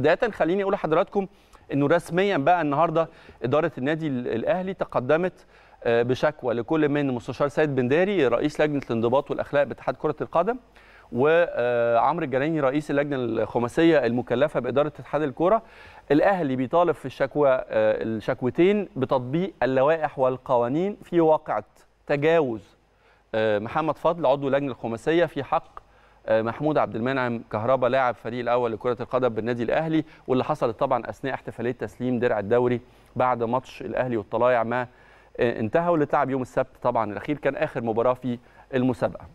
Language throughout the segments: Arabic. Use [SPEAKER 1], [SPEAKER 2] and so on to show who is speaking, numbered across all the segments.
[SPEAKER 1] بدايه خليني اقول لحضراتكم انه رسميا بقى النهارده اداره النادي الاهلي تقدمت آه، بشكوى لكل من مستشار سيد بنداري رئيس لجنه الانضباط والاخلاق باتحاد كره القدم وعمرو آه، الجلاني رئيس اللجنه الخماسيه المكلفه باداره اتحاد الكوره الاهلي بيطالب في الشكوى آه، الشكوتين بتطبيق اللوائح والقوانين في واقعه تجاوز محمد فضل عضو لجنه الخماسيه في حق آه، محمود عبد المنعم كهربا لاعب فريق الاول لكره القدم بالنادي الاهلي واللي حصلت طبعا اثناء احتفاليه تسليم درع الدوري بعد ماتش الاهلي والطلايع ما آه، انتهى واللي اتلعب يوم السبت طبعا الاخير كان اخر مباراه في المسابقه.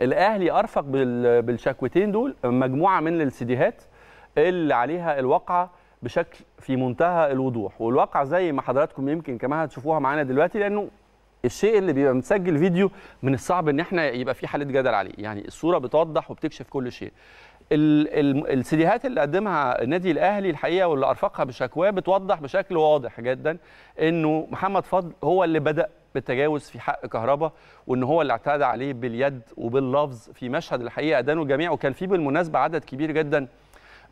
[SPEAKER 1] الاهلي ارفق بالشكوتين دول مجموعه من السيديهات اللي عليها الواقعه بشكل في منتهى الوضوح والواقعه زي ما حضراتكم يمكن كمان هتشوفوها معانا دلوقتي لانه الشيء اللي بيبقى متسجل فيديو من الصعب ان احنا يبقى في حاله جدل عليه يعني الصوره بتوضح وبتكشف كل شيء السيديهات اللي قدمها النادي الاهلي الحقيقه واللي ارفقها بشكواه بتوضح بشكل واضح جدا انه محمد فضل هو اللي بدا بالتجاوز في حق كهربا وان هو اللي اعتدى عليه باليد وباللفظ في مشهد الحقيقه ادانه الجميع وكان فيه بالمناسبه عدد كبير جدا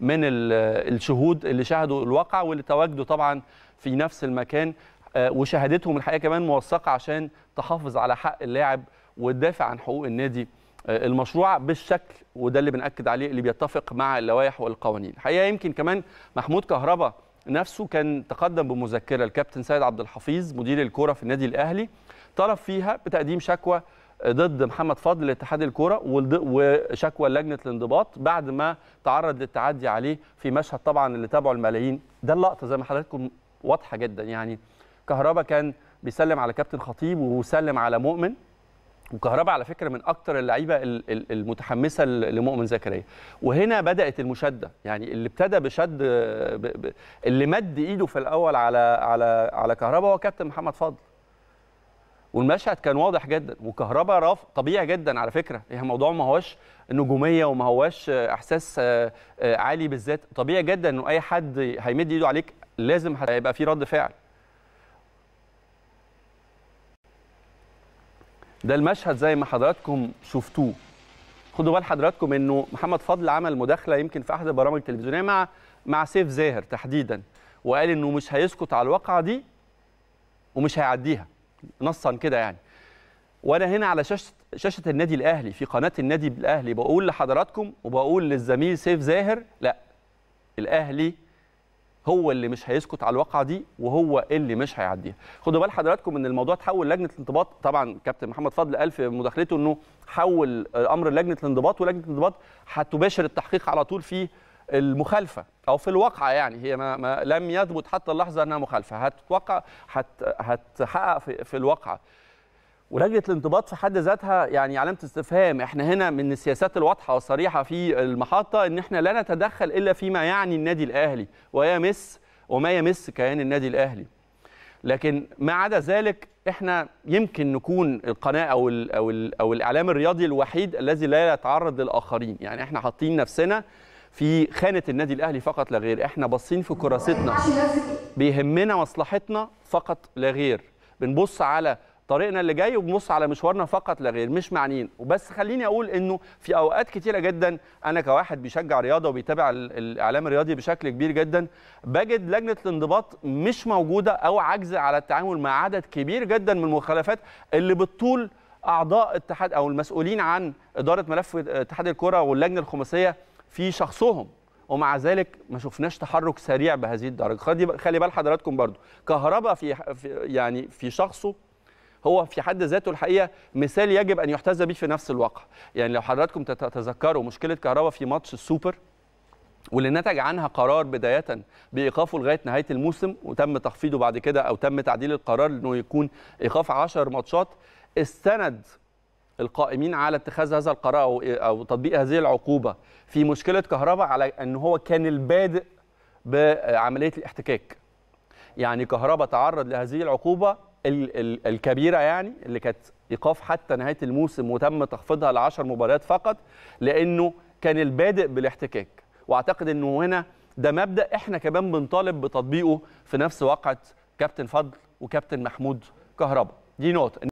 [SPEAKER 1] من الشهود اللي شاهدوا الواقع واللي تواجدوا طبعا في نفس المكان آه، وشهادتهم الحقيقه كمان موثقه عشان تحافظ على حق اللاعب وتدافع عن حقوق النادي آه، المشروع بالشكل وده اللي بنأكد عليه اللي بيتفق مع اللوائح والقوانين الحقيقه يمكن كمان محمود كهربا نفسه كان تقدم بمذكره الكابتن سيد عبد الحفيظ مدير الكوره في النادي الاهلي طلب فيها بتقديم شكوى ضد محمد فضل لاتحاد الكوره وشكوى لجنه الانضباط بعد ما تعرض للتعدي عليه في مشهد طبعا اللي تابعه الملايين ده اللقطه زي ما حضراتكم واضحه جدا يعني كهربا كان بيسلم على كابتن خطيب وسلم على مؤمن وكهربا على فكره من اكتر اللعيبه المتحمسه لمؤمن زكريا وهنا بدات المشده يعني اللي ابتدى بشد اللي مد ايده في الاول على على على كهربا هو كابتن محمد فضل والمشهد كان واضح جدا وكهربا راف طبيعي جدا على فكره يعني الموضوع ما هوش نجوميه وما هوش احساس آه، آه، عالي بالذات طبيعي جدا انه اي حد هيمد ايده عليك لازم هيبقى في رد فعل ده المشهد زي ما حضراتكم شفتوه خدوا بال حضراتكم انه محمد فضل عمل مداخله يمكن في احد البرامج التلفزيونيه مع مع سيف زاهر تحديدا وقال انه مش هيسكت على الواقعه دي ومش هيعديها نصا كده يعني وانا هنا على شاشه شاشه النادي الاهلي في قناه النادي الاهلي بقول لحضراتكم وبقول للزميل سيف زاهر لا الاهلي هو اللي مش هيسكت على الواقعه دي وهو اللي مش هيعديها خدوا بال حضراتكم ان الموضوع تحول لجنه الانضباط طبعا كابتن محمد فضل قال في مداخلته انه حول امر لجنه الانضباط ولجنه الانضباط هتباشر التحقيق على طول في المخالفه او في الواقعه يعني هي ما, ما لم يثبت حتى اللحظه انها مخالفه هتتوقع هت هتحقق في, في الواقعه ولجنه الانضباط في حد ذاتها يعني علامه استفهام احنا هنا من السياسات الواضحه والصريحه في المحطه ان احنا لا نتدخل الا فيما يعني النادي الاهلي ويمس وما يمس كيان النادي الاهلي لكن ما عدا ذلك احنا يمكن نكون القناه او الـ او الـ او الاعلام الرياضي الوحيد الذي لا يتعرض للاخرين يعني احنا حاطين نفسنا في خانه النادي الاهلي فقط لا غير احنا باصين في كراستنا بيهمنا مصلحتنا فقط لا غير بنبص على طريقنا اللي جاي وبنبص على مشوارنا فقط لا غير مش معنيين وبس خليني اقول انه في اوقات كتيره جدا انا كواحد بيشجع رياضه وبيتابع الاعلام الرياضي بشكل كبير جدا بجد لجنه الانضباط مش موجوده او عاجزه على التعامل مع عدد كبير جدا من المخالفات اللي بتطول اعضاء اتحاد او المسؤولين عن اداره ملف اتحاد الكره واللجنه الخماسيه في شخصهم ومع ذلك ما شفناش تحرك سريع بهذه الدرجه خلي بال حضراتكم برضو كهربا في يعني في شخصه هو في حد ذاته الحقيقه مثال يجب ان يحتذى به في نفس الواقع يعني لو حضراتكم تتذكروا مشكله كهربا في ماتش السوبر واللي نتج عنها قرار بداية بإيقافه لغاية نهاية الموسم وتم تخفيضه بعد كده أو تم تعديل القرار أنه يكون إيقاف 10 ماتشات استند القائمين على اتخاذ هذا القرار أو, إيه، أو تطبيق هذه العقوبة في مشكلة كهرباء على أن هو كان البادئ بعملية الاحتكاك يعني كهرباء تعرض لهذه العقوبة الكبيره يعني اللي كانت ايقاف حتى نهايه الموسم وتم تخفيضها ل 10 مباريات فقط لانه كان البادئ بالاحتكاك واعتقد انه هنا ده مبدا احنا كمان بنطالب بتطبيقه في نفس وقعه كابتن فضل وكابتن محمود كهربا دي نقطه